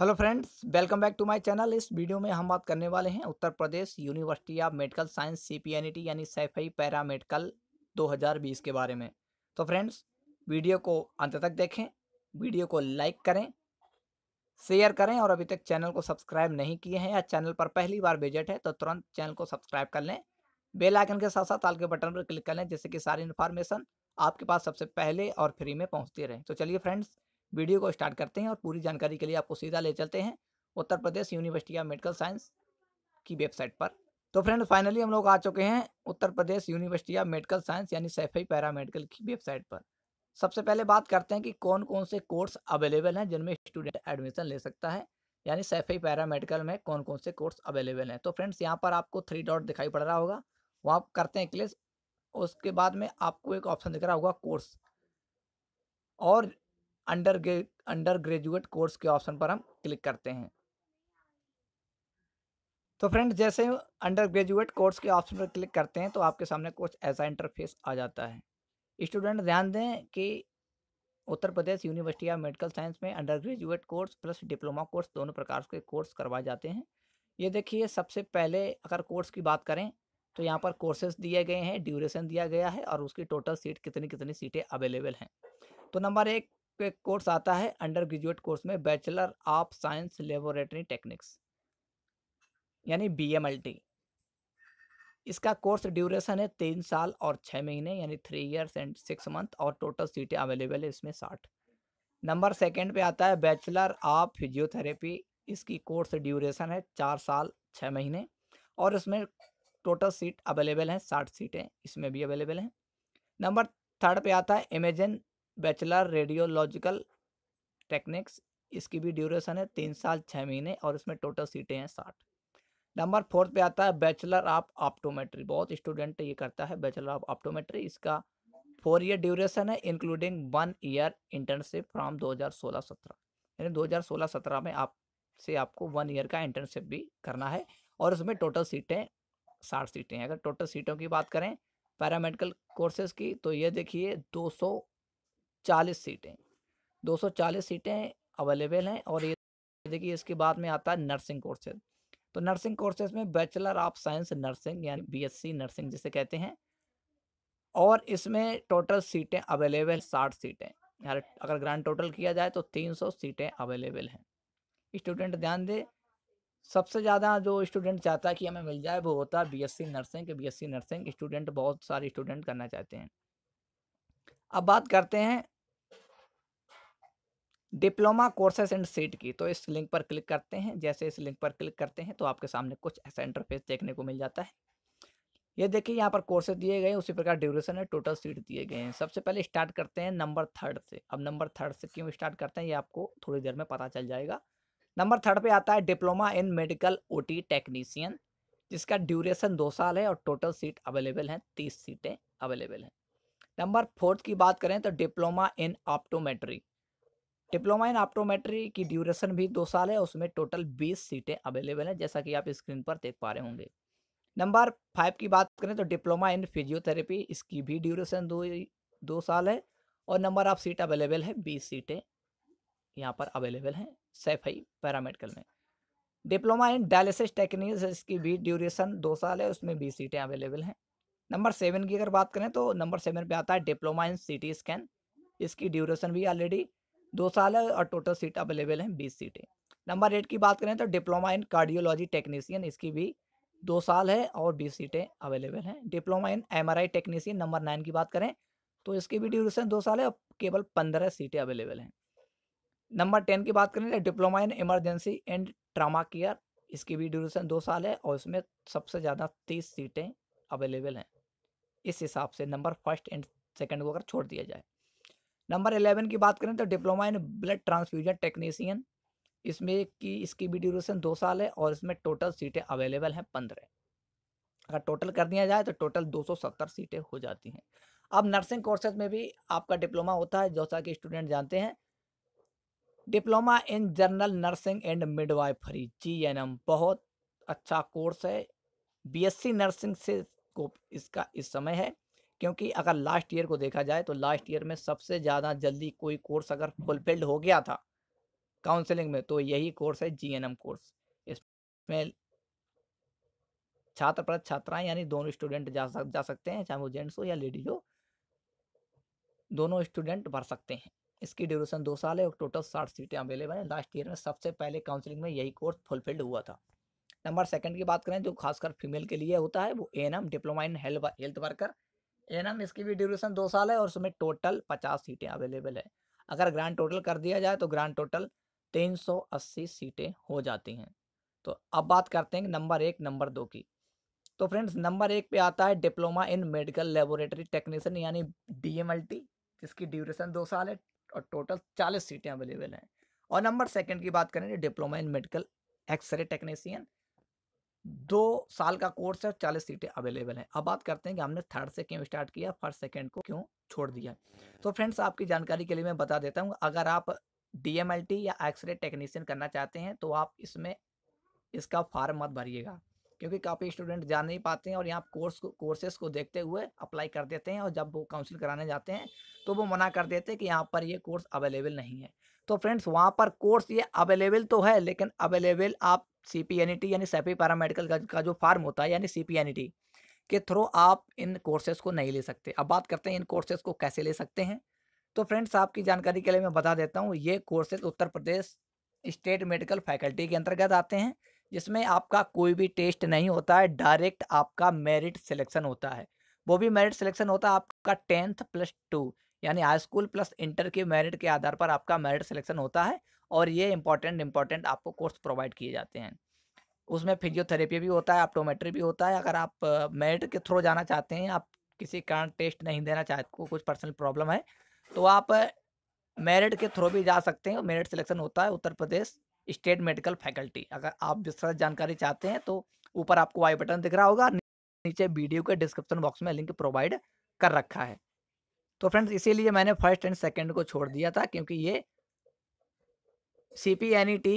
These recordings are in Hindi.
hello friends welcome back to my channel इस वीडियो में हम बात करने वाले हैं Uttar Pradesh university of medical science सी यानी सैफई पैरा मेडिकल 2020 के बारे में तो फ्रेंड्स वीडियो को अंत तक देखें वीडियो को लाइक करें शेयर करें और अभी तक चैनल को सब्सक्राइब नहीं किए हैं या चैनल पर पहली बार विजिट है तो तुरंत चैनल को सब्सक्राइब कर लें बेलाइकन के साथ साथ आल के बटन पर क्लिक कर लें जिससे कि सारी इन्फॉर्मेशन आपके पास सबसे पहले और फ्री में पहुँचती रहे तो चलिए फ्रेंड्स वीडियो को स्टार्ट करते हैं और पूरी जानकारी के लिए आपको सीधा ले चलते हैं Uttar Pradesh university of medical science की वेबसाइट पर तो फ्रेंड फाइनली हम लोग आ चुके हैं Uttar Pradesh university of medical science यानी सैफई पैरा मेडिकल की वेबसाइट पर सबसे पहले बात करते हैं कि कौन कौन से कोर्स अवेलेबल हैं जिनमें स्टूडेंट एडमिशन ले सकता है यानी सैफे पैरा मेडिकल में कौन कौन से कोर्स अवेलेबल हैं तो फ्रेंड्स यहाँ पर आपको थ्री डॉट दिखाई पड़ रहा होगा वहाँ करते हैं क्लिस उसके बाद में आपको एक ऑप्शन दिख रहा होगा कोर्स और अंडर अंडर ग्रेजुएट कोर्स के ऑप्शन पर हम क्लिक करते हैं तो फ्रेंड जैसे अंडर ग्रेजुएट कोर्स के ऑप्शन पर क्लिक करते हैं तो आपके सामने कुछ ऐसा इंटरफेस आ जाता है स्टूडेंट ध्यान दें कि Uttar Pradesh university of medical science में undergraduate course plus diploma course दोनों प्रकार के कोर्स करवाए जाते हैं ये देखिए सबसे पहले अगर कोर्स की बात करें तो यहाँ पर कोर्सेज दिए गए हैं ड्यूरेशन दिया गया है और उसकी टोटल सीट कितनी कितनी सीटें अवेलेबल हैं तो नंबर एक एक कोर्स आता है अंडर ग्रेजुएट कोर्स में bachelor of science laboratory techniques यानी बी इसका कोर्स ड्यूरेशन है तीन साल और छः महीने यानी three years and six month और टोटल सीटें अवेलेबल है इसमें साठ नंबर सेकंड पे आता है बैचलर ऑफ फिजियोथेरेपी इसकी कोर्स ड्यूरेशन है चार साल छः महीने और इसमें टोटल सीट अवेलेबल हैं साठ सीटें इसमें भी अवेलेबल हैं नंबर थर्ड पे आता है इमेजन बैचलर रेडियोलॉजिकल टेक्निक्स इसकी भी ड्यूरेशन है तीन साल छः महीने और इसमें टोटल सीटें हैं साठ नंबर फोर्थ पे आता है बैचलर ऑफ ऑप्टोमेट्री बहुत स्टूडेंट ये करता है बैचलर ऑफ ऑप्टोमेट्री इसका फोर ईयर ड्यूरेशन है including one year internship from 2016-17 यानी 2016-17 में आप से आपको वन ईयर का इंटर्नशिप भी करना है और उसमें टोटल सीटें साठ सीटें हैं अगर टोटल सीटों की बात करें पैरामेडिकल कोर्सेज की तो ये देखिए दो चालीस सीटें दो सौ चालीस सीटें अवेलेबल हैं और ये देखिए इसके बाद में आता है नर्सिंग कोर्सेज तो नर्सिंग कोर्सेज में बैचलर ऑफ साइंस नर्सिंग यानी बीएससी नर्सिंग जिसे कहते हैं और इसमें टोटल सीटें अवेलेबल साठ सीटें यार अगर ग्रांड टोटल किया जाए तो तीन सौ सीटें अवेलेबल हैं स्टूडेंट ध्यान दे सबसे ज़्यादा जो स्टूडेंट चाहता है कि हमें मिल जाए वो होता है B nursing B S nursing student बहुत सारे स्टूडेंट करना चाहते हैं अब बात करते हैं डिप्लोमा कोर्सेस एंड सीट की तो इस लिंक पर क्लिक करते हैं जैसे इस लिंक पर क्लिक करते हैं तो आपके सामने कुछ ऐसा इंटरफेस देखने को मिल जाता है ये देखिए यहाँ पर कोर्सेज दिए गए उसी प्रकार ड्यूरेशन है टोटल सीट दिए गए हैं सबसे पहले स्टार्ट करते हैं नंबर थर्ड से अब नंबर थर्ड से क्यों स्टार्ट करते हैं ये आपको थोड़ी देर में पता चल जाएगा नंबर थर्ड पे आता है diploma in medical OT technician जिसका ड्यूरेशन दो साल है और टोटल सीट अवेलेबल हैं तीस सीटें अवेलेबल हैं नंबर फोर्थ की बात करें तो diploma in optometry diploma in optometry की ड्यूरेशन भी दो साल है उसमें टोटल बीस सीटें अवेलेबल हैं जैसा कि आप स्क्रीन पर देख पा रहे होंगे नंबर फाइव की बात करें तो डिप्लोमा इन फिजियोथेरेपी इसकी भी ड्यूरेशन दो दो साल है और नंबर ऑफ सीट अवेलेबल है बीस सीटें यहाँ पर अवेलेबल हैं सैफई पैरामेडिकल में डिप्लोमा इन डायलिसिस टेक्निक्स इसकी भी ड्यूरेशन दो साल है उसमें बीस सीटें अवेलेबल हैं नंबर सेवन की अगर बात करें तो नंबर सेवन पे आता है diploma in C T scan इसकी ड्यूरेशन भी ऑलरेडी दो साल है और टोटल सीट अवेलेबल हैं बीस सीटें नंबर एट की बात करें तो डिप्लोमा इन कार्डियोलॉजी टेक्नीसियन इसकी भी दो साल है और बीस सीटें अवेलेबल हैं diploma in M technician number nine की बात करें तो इसकी भी ड्यूरेशन दो साल है और केवल पंद्रह सीटें अवेलेबल हैं नंबर टेन की बात करें तो diploma in emergency and trauma care इसकी भी ड्यूरेशन दो साल है और इसमें सबसे ज़्यादा तीस सीटें अवेलेबल हैं इस हिसाब से नंबर फर्स्ट एंड सेकंड को अगर छोड़ दिया जाए नंबर इलेवन की बात करें तो diploma in blood transfusion technician इसमें की इसकी भी ड्यूरेशन दो साल है और इसमें टोटल सीटें अवेलेबल हैं पंद्रह अगर टोटल कर दिया जाए तो टोटल सत्तर सीटें हो जाती हैं अब नर्सिंग कोर्सेज में भी आपका डिप्लोमा होता है जैसा कि स्टूडेंट जानते हैं diploma in general nursing and midwifery G N M बहुत अच्छा कोर्स है बीएससी नर्सिंग से स्कोप इसका इस समय है क्योंकि अगर लास्ट ईयर को देखा जाए तो लास्ट ईयर में सबसे ज़्यादा जल्दी कोई कोर्स अगर फुलफिल्ड हो गया था काउंसलिंग में तो यही कोर्स है जीएनएम कोर्स इसमें छात्र प्रत छात्राएं यानी दोनों स्टूडेंट जा सक जा सकते हैं चाहे वो जेंट्स हो या लेडीज हो दोनों स्टूडेंट भर सकते हैं इसकी ड्यूरेशन दो साल है और टोटल साठ सीटें अवेलेबल हैं लास्ट ईयर में सबसे पहले काउंसलिंग में यही कोर्स फुलफिल्ड हुआ था नंबर सेकंड की बात करें जो खासकर फीमेल के लिए होता है वो A N M diploma in health worker ये ना इसकी भी ड्यूरेशन दो साल है और उसमें टोटल पचास सीटें अवेलेबल है अगर ग्रांड टोटल कर दिया जाए तो ग्रांड टोटल तीन सौ अस्सी सीटें हो जाती हैं तो अब बात करते हैं नंबर एक नंबर दो की तो फ्रेंड्स नंबर एक पे आता है diploma in medical laboratory technician यानी डी जिसकी ड्यूरेशन दो साल है और टोटल चालीस सीटें अवेलेबल हैं और नंबर सेकेंड की बात करें diploma in medical x ray technician दो साल का कोर्स है चालीस सीटें अवेलेबल हैं अब बात करते हैं कि हमने थर्ड से क्यों स्टार्ट किया फर्स्ट सेकेंड को क्यों छोड़ दिया तो फ्रेंड्स आपकी जानकारी के लिए मैं बता देता हूँ अगर आप डी या एक्सरे टेक्नीशियन करना चाहते हैं तो आप इसमें इसका फॉर्म मत भरिएगा क्योंकि काफ़ी स्टूडेंट जान नहीं पाते हैं और यहाँ कोर्स को कोर्सेज को देखते हुए अप्लाई कर देते हैं और जब वो काउंसिल कराने जाते हैं तो वो मना कर देते हैं कि यहाँ पर ये कोर्स अवेलेबल नहीं है तो फ्रेंड्स वहाँ पर कोर्स ये अवेलेबल तो है लेकिन अवेलेबल आप सी e यानी सेफी पैरामेडिकल का, का जो फार्म होता है यानी C P N E T के थ्रू आप इन कोर्सेज को नहीं ले सकते अब बात करते हैं इन कोर्सेज को कैसे ले सकते हैं तो फ्रेंड्स आपकी जानकारी के लिए मैं बता देता हूँ ये courses Uttar Pradesh state medical faculty के अंतर्गत आते हैं जिसमें आपका कोई भी टेस्ट नहीं होता है डायरेक्ट आपका मेरिट सिलेक्शन होता है वो भी मेरिट सिलेक्शन होता है आपका टेंथ प्लस टू यानी हाई स्कूल प्लस इंटर के मेरिट के आधार पर आपका मेरिट सिलेक्शन होता है और ये इंपॉर्टेंट इंपॉर्टेंट आपको कोर्स प्रोवाइड किए जाते हैं उसमें फिजियोथेरेपी भी होता है ऑप्टोमेट्री भी होता है अगर आप मेरिट के थ्रू जाना चाहते हैं आप किसी कारण टेस्ट नहीं देना चाहते कुछ पर्सनल प्रॉब्लम है तो आप मेरिट के थ्रू भी जा सकते हैं मेरिट सिलेक्शन होता है Uttar Pradesh state medical faculty अगर आप विस्तृत जानकारी चाहते हैं तो ऊपर आपको वाई बटन दिख रहा होगा नीचे वीडियो के डिस्क्रिप्शन बॉक्स में लिंक प्रोवाइड कर रखा है तो फ्रेंड्स इसीलिए मैंने फर्स्ट एंड सेकेंड को छोड़ दिया था क्योंकि ये सीपीएनईटी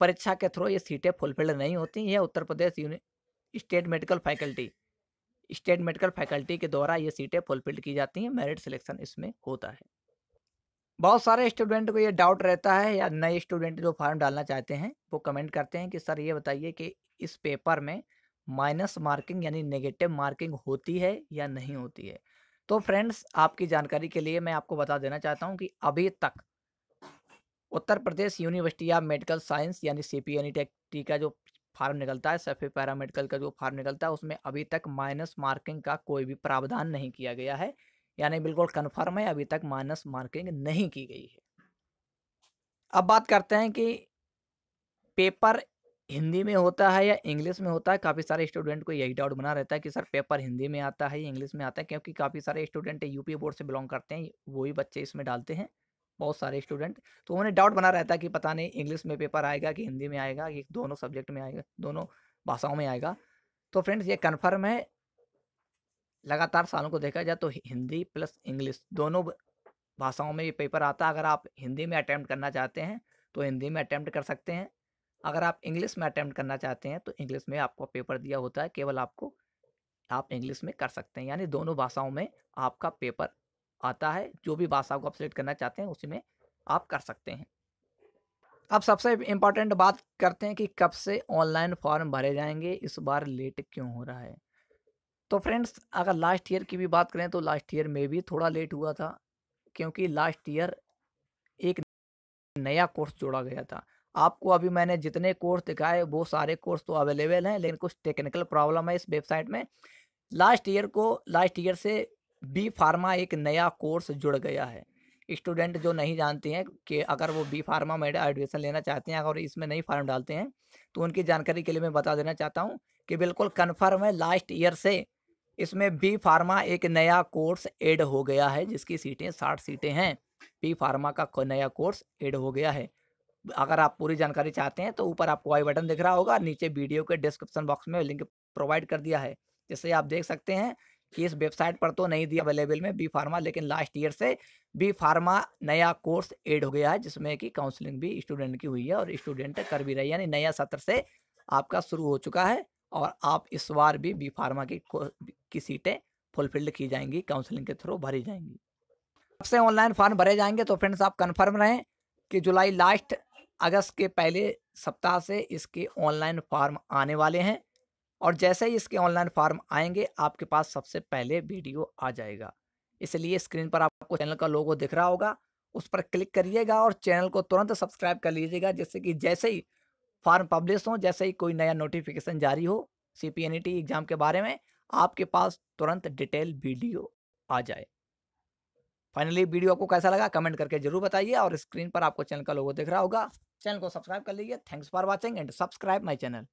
परीक्षा के थ्रू ये सीटें फुलफिल्ड नहीं होती हैं Uttar Pradesh state medical faculty state medical faculty के द्वारा ये सीटें फुलफिल्ड की जाती हैं मेरिट सिलेक्शन इसमें होता है बहुत सारे स्टूडेंट को ये डाउट रहता है या नए स्टूडेंट जो फॉर्म डालना चाहते हैं वो कमेंट करते हैं कि सर ये बताइए कि इस पेपर में माइनस मार्किंग यानी नेगेटिव मार्किंग होती है या नहीं होती है तो फ्रेंड्स आपकी जानकारी के लिए मैं आपको बता देना चाहता हूँ कि अभी तक Uttar Pradesh university of medical science यानी सी पी टी का जो फार्म निकलता है सफ़े पैरामेडिकल का जो फार्म निकलता है उसमें अभी तक माइनस मार्किंग का कोई भी प्रावधान नहीं किया गया है यानी बिल्कुल कन्फर्म है अभी तक माइनस मार्किंग नहीं की गई है अब बात करते हैं कि पेपर हिंदी में होता है या इंग्लिश में होता है काफ़ी सारे स्टूडेंट को यही डाउट बना रहता है कि सर पेपर हिंदी में आता है या इंग्लिश में आता है क्योंकि काफ़ी सारे स्टूडेंट यूपी बोर्ड से बिलोंग करते हैं वही बच्चे इसमें डालते हैं बहुत सारे स्टूडेंट तो उन्हें डाउट बना रहता है कि पता नहीं इंग्लिश में पेपर आएगा कि हिंदी में आएगा कि दोनों सब्जेक्ट में आएगा दोनों भाषाओं में आएगा तो फ्रेंड्स ये कन्फर्म है लगातार सालों को देखा जाए तो हिंदी प्लस इंग्लिश दोनों भाषाओं में ये पेपर आता है अगर आप हिंदी में अटैम्प्ट करना चाहते हैं तो हिंदी में अटैम्प्ट कर सकते हैं अगर आप इंग्लिश में अटैम्प्ट करना चाहते हैं तो इंग्लिश में आपको पेपर दिया होता है केवल आपको आप इंग्लिश में कर सकते हैं यानी दोनों भाषाओं में आपका पेपर आता है जो भी भाषा को आप सिलेक्ट करना चाहते हैं उसी में आप कर सकते हैं अब सबसे इम्पॉर्टेंट बात करते हैं कि कब से ऑनलाइन फॉर्म भरे जाएंगे इस बार लेट क्यों हो रहा है तो फ्रेंड्स अगर लास्ट ईयर की भी बात करें तो लास्ट ईयर में भी थोड़ा लेट हुआ था क्योंकि लास्ट ईयर एक नया कोर्स जोड़ा गया था आपको अभी मैंने जितने कोर्स दिखाए वो सारे कोर्स तो अवेलेबल हैं लेकिन कुछ टेक्निकल प्रॉब्लम है इस वेबसाइट में लास्ट ईयर को लास्ट ईयर से बी फार्मा एक नया कोर्स जुड़ गया है स्टूडेंट जो नहीं जानते हैं कि अगर वो बी फार्मा में एडमिशन लेना चाहते हैं अगर इसमें नई फार्म डालते हैं तो उनकी जानकारी के लिए मैं बता देना चाहता हूँ कि बिल्कुल कन्फर्म है लास्ट ईयर से इसमें बी फार्मा एक नया कोर्स एड हो गया है जिसकी सीटें साठ सीटें हैं बी फार्मा का नया कोर्स एड हो गया है अगर आप पूरी जानकारी चाहते हैं तो ऊपर आपको आई बटन दिख रहा होगा नीचे वीडियो के डिस्क्रिप्शन बॉक्स में लिंक प्रोवाइड कर दिया है जिससे आप देख सकते हैं कि इस वेबसाइट पर तो नहीं दिया अवेलेबल में बी फार्मा लेकिन लास्ट ईयर से बी फार्मा नया कोर्स एड हो गया है जिसमें कि काउंसलिंग भी स्टूडेंट की हुई है और स्टूडेंट कर भी रही है यानी नया सत्र से आपका शुरू हो चुका है और आप इस बार भी बी फार्मा की की सीटें फुलफिल्ड की जाएंगी काउंसलिंग के थ्रू भरी जाएंगी आपसे ऑनलाइन फॉर्म भरे जाएंगे तो फ्रेंड्स आप कन्फर्म रहें कि जुलाई लास्ट अगस्त के पहले सप्ताह से इसके ऑनलाइन फॉर्म आने वाले हैं और जैसे ही इसके ऑनलाइन फॉर्म आएंगे आपके पास सबसे पहले वीडियो आ जाएगा इसलिए स्क्रीन पर आपको चैनल का लोगो दिख रहा होगा उस पर क्लिक करिएगा और चैनल को तुरंत सब्सक्राइब कर लीजिएगा जिससे कि जैसे ही फॉर्म पब्लिश हो जैसे ही कोई नया नोटिफिकेशन जारी हो सी एग्ज़ाम के बारे में आपके पास तुरंत डिटेल वीडियो आ जाए फाइनली वीडियो आपको कैसा लगा कमेंट करके जरूर बताइए और स्क्रीन पर आपको चैनल का लोगो दिख रहा होगा चैनल को सब्सक्राइब कर लीजिए thanks for watching and subscribe my channel